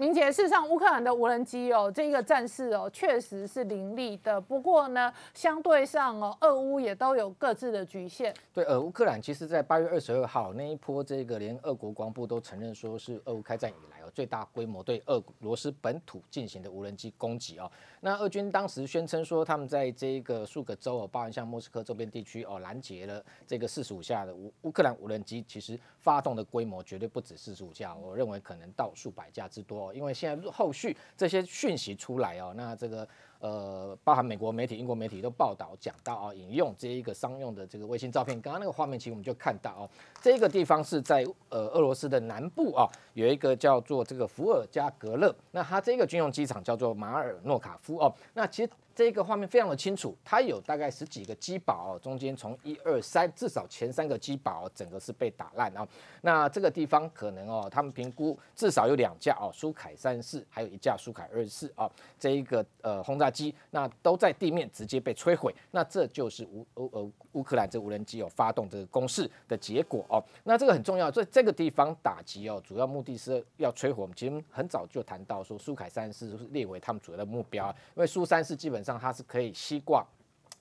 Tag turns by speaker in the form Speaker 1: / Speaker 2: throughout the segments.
Speaker 1: 明杰，事实上，乌克兰的无人机哦，这个战事哦，确实是凌厉的。不过呢，相对上哦，俄乌也都有各自的局限。对，呃，乌克兰其实在八月二十二号那一波，这个连俄国光部都承认说是俄乌开战以来哦，最大规模对俄罗斯本土进行的无人机攻击哦。那俄军当时宣称说，他们在这一个数个州哦，包含像莫斯科周边地区哦，拦截了这个四十五架的乌乌克兰无人机，其实发动的规模绝对不止四十五架，我认为可能到数百架之多。因为现在后续这些讯息出来哦，那这个呃，包含美国媒体、英国媒体都报道讲到啊，引用这一个商用的这个卫星照片，刚刚那个画面，其实我们就看到哦，这个地方是在呃俄罗斯的南部啊，有一个叫做这个伏尔加格勒，那它这个军用机场叫做马尔诺卡夫哦，那其实。这一个画面非常的清楚，它有大概十几个机堡，中间从一二三，至少前三个机堡整个是被打烂啊。那这个地方可能哦，他们评估至少有两架哦，苏凯三四，还有一架苏凯二十四啊，这一个呃轰炸机，那都在地面直接被摧毁。那这就是乌呃乌克兰这无人机有发动这个攻势的结果哦。那这个很重要，在这个地方打击哦，主要目的是要摧毁。我们其实很早就谈到说，苏凯三十四列为他们主要的目标，因为苏三四基本。上它是可以吸挂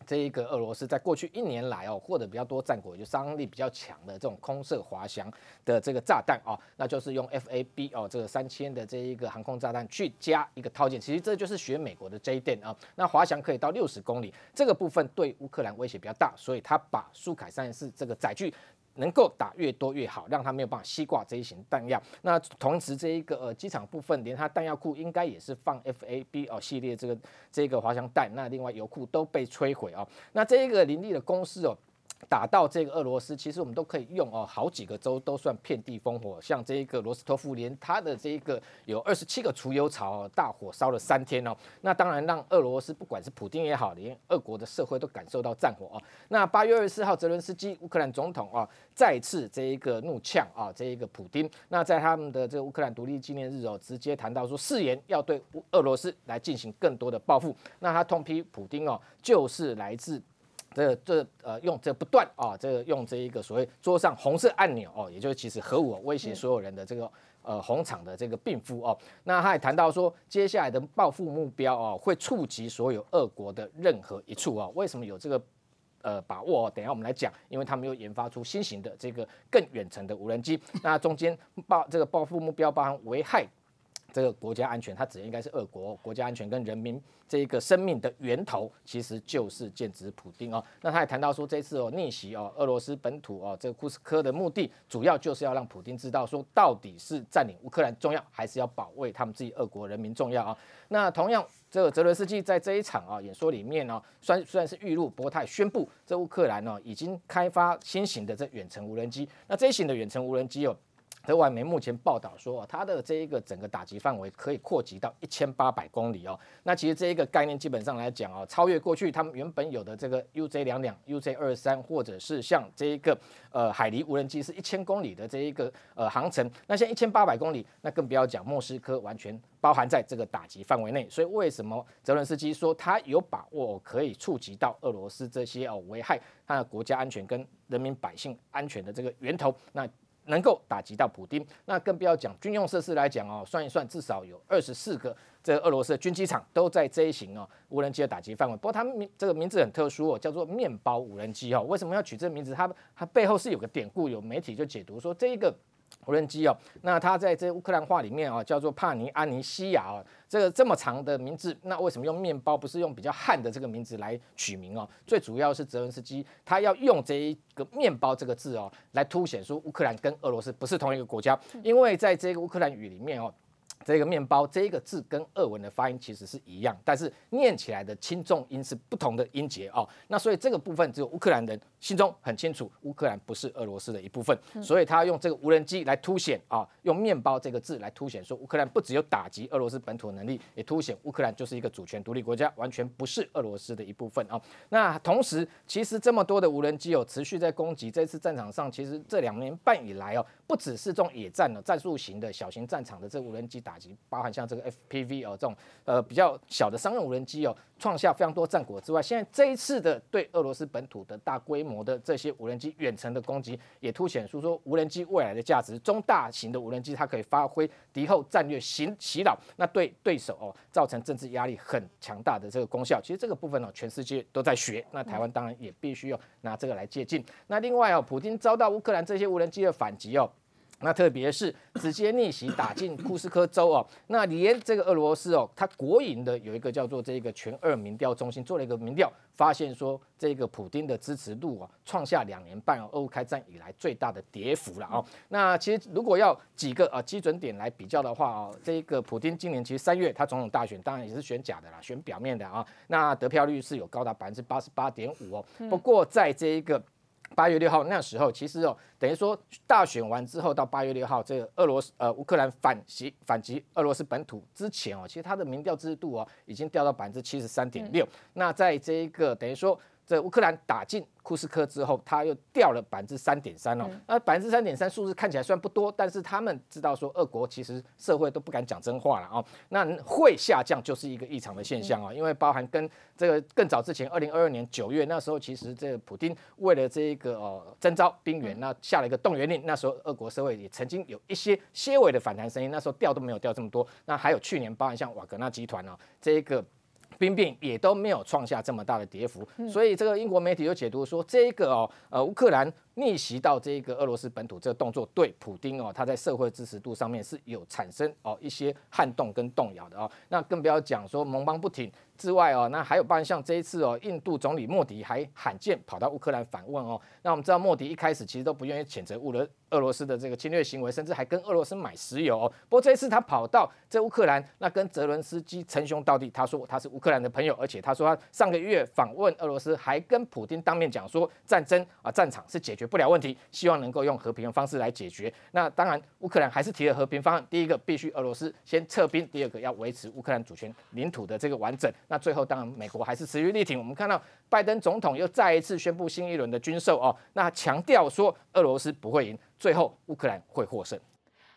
Speaker 1: 这一个俄罗斯在过去一年来哦获得比较多战果，就杀伤力比较强的这种空射滑翔的这个炸弹啊，那就是用 FAB 哦这个三千的这一个航空炸弹去加一个套件，其实这就是学美国的 J 弹啊。那滑翔可以到六十公里，这个部分对乌克兰威胁比较大，所以他把苏凯三十四这个载具。能够打越多越好，让它没有办法吸挂这一型弹药。那同时，这一个呃机场部分，连它弹药库应该也是放 FAB 哦系列这个这个滑翔弹。那另外油库都被摧毁哦。那这一个林立的公司哦。打到这个俄罗斯，其实我们都可以用哦，好几个州都算遍地烽火。像这一个罗斯托夫，连它的这一个有二十七个除油槽，大火烧了三天哦。那当然让俄罗斯，不管是普京也好，连俄国的社会都感受到战火哦。那八月二十四号，泽伦斯基乌克兰总统啊，再次这一个怒呛啊，这一个普京。那在他们的这乌克兰独立纪念日哦，直接谈到说誓言要对俄罗斯来进行更多的报复。那他痛批普京哦，就是来自。这这呃用这不断啊，这用这一个所谓桌上红色按钮哦，也就是其实核武威胁所有人的这个呃红场的这个病夫哦。那他也谈到说，接下来的报复目标哦，会触及所有恶国的任何一处啊。为什么有这个呃把握？哦？等下我们来讲，因为他们又研发出新型的这个更远程的无人机。那中间报这个报复目标包含危害。这个国家安全，它指的应该是俄国国家安全跟人民这个生命的源头，其实就是剑指普京哦。那他也谈到说，这次哦，逆袭哦，俄罗斯本土哦，这个库斯科的目的主要就是要让普京知道，说到底是占领乌克兰重要，还是要保卫他们自己俄国人民重要啊？那同样，这个泽伦斯基在这一场啊演说里面呢，虽虽然是玉露波泰宣布，这乌克兰呢已经开发新型的这远程无人机，那这一型的远程无人机哦。德外媒目前报道说，它的这一个整个打击范围可以扩及到一千八百公里哦。那其实这一个概念基本上来讲哦，超越过去他们原本有的这个 UZ 两两、UZ 二三，或者是像这一个呃海狸无人机是一千公里的这一个呃航程。那在一千八百公里，那更不要讲莫斯科完全包含在这个打击范围内。所以为什么泽伦斯基说他有把握可以触及到俄罗斯这些哦危害他的国家安全跟人民百姓安全的这个源头？那？能够打击到普丁。那更不要讲军用设施来讲哦。算一算，至少有二十四个这俄罗斯的军机场都在这一型哦无人机的打击范围。不过它名这个名字很特殊哦，叫做面包无人机哦。为什么要取这个名字？它它背后是有个典故，有媒体就解读说这一个。无人机哦，那它在这乌克兰话里面啊，叫做帕尼阿尼西亚哦，这个这么长的名字，那为什么用面包不是用比较汉的这个名字来取名哦？最主要是泽连斯基他要用这一个面包这个字哦，来凸显出乌克兰跟俄罗斯不是同一个国家，因为在这个乌克兰语里面哦。这个面包这一个字跟俄文的发音其实是一样，但是念起来的轻重音是不同的音节哦。那所以这个部分只有乌克兰人心中很清楚，乌克兰不是俄罗斯的一部分，所以他用这个无人机来凸显啊，用面包这个字来凸显，说乌克兰不只有打击俄罗斯本土能力，也凸显乌克兰就是一个主权独立国家，完全不是俄罗斯的一部分啊。那同时，其实这么多的无人机有持续在攻击，这次战场上其实这两年半以来哦，不只是这种野战了，战术型的小型战场的这无人机打。及包含像这个 FPV 哦这种呃比较小的商用无人机哦，创下非常多战果之外，现在这一次的对俄罗斯本土的大规模的这些无人机远程的攻击，也凸显出说无人机未来的价值。中大型的无人机它可以发挥敌后战略行袭扰，那对对手哦造成政治压力很强大的这个功效。其实这个部分呢，全世界都在学，那台湾当然也必须要拿这个来借鉴。那另外哦，普京遭到乌克兰这些无人机的反击哦。那特别是直接逆袭打进库斯科州哦，那连这个俄罗斯哦，它国营的有一个叫做这个全二民调中心做了一个民调，发现说这个普京的支持度啊，创下两年半俄乌开战以来最大的跌幅了哦。那其实如果要几个啊基准点来比较的话哦，这个普京今年其实三月他总统大选当然也是选假的啦，选表面的啊，那得票率是有高达百分之八十八点五哦。不过在这一个。八月六号那时候，其实哦，等于说大选完之后到八月六号，这个俄罗斯呃乌克兰反袭反击俄罗斯本土之前哦，其实它的民调制度哦已经掉到百分之七十三点六。那在这一个等于说。这乌克兰打进库斯科之后，它又掉了百分之三点三哦，那百分之三点三数字看起来虽然不多，但是他们知道说，俄国其实社会都不敢讲真话了啊。那会下降就是一个异常的现象啊，因为包含跟这个更早之前二零二二年九月那时候，其实这普京为了这一个呃征召兵员，那下了一个动员令，那时候俄国社会也曾经有一些些微的反弹声音，那时候掉都没有掉这么多。那还有去年包含像瓦格纳集团啊，这一个。冰冰也都没有创下这么大的跌幅，所以这个英国媒体就解读说，这个哦，呃，乌克兰。逆袭到这个俄罗斯本土这个动作，对普京哦，他在社会支持度上面是有产生哦一些撼动跟动摇的哦。那更不要讲说盟邦不挺之外哦，那还有半像这一次哦，印度总理莫迪还罕见跑到乌克兰访问哦。那我们知道莫迪一开始其实都不愿意谴责乌俄俄罗斯的这个侵略行为，甚至还跟俄罗斯买石油。哦。不过这一次他跑到这乌克兰，那跟泽伦斯基称兄道弟，他说他是乌克兰的朋友，而且他说他上个月访问俄罗斯还跟普京当面讲说战争啊，战场是解决。不了问题，希望能够用和平的方式来解决。那当然，乌克兰还是提了和平方案，第一个必须俄罗斯先撤兵，第二个要维持乌克兰主权领土的这个完整。那最后，当然美国还是持续力挺。我们看到拜登总统又再一次宣布新一轮的军售哦，那强调说俄罗斯不会赢，最后乌克兰会获胜。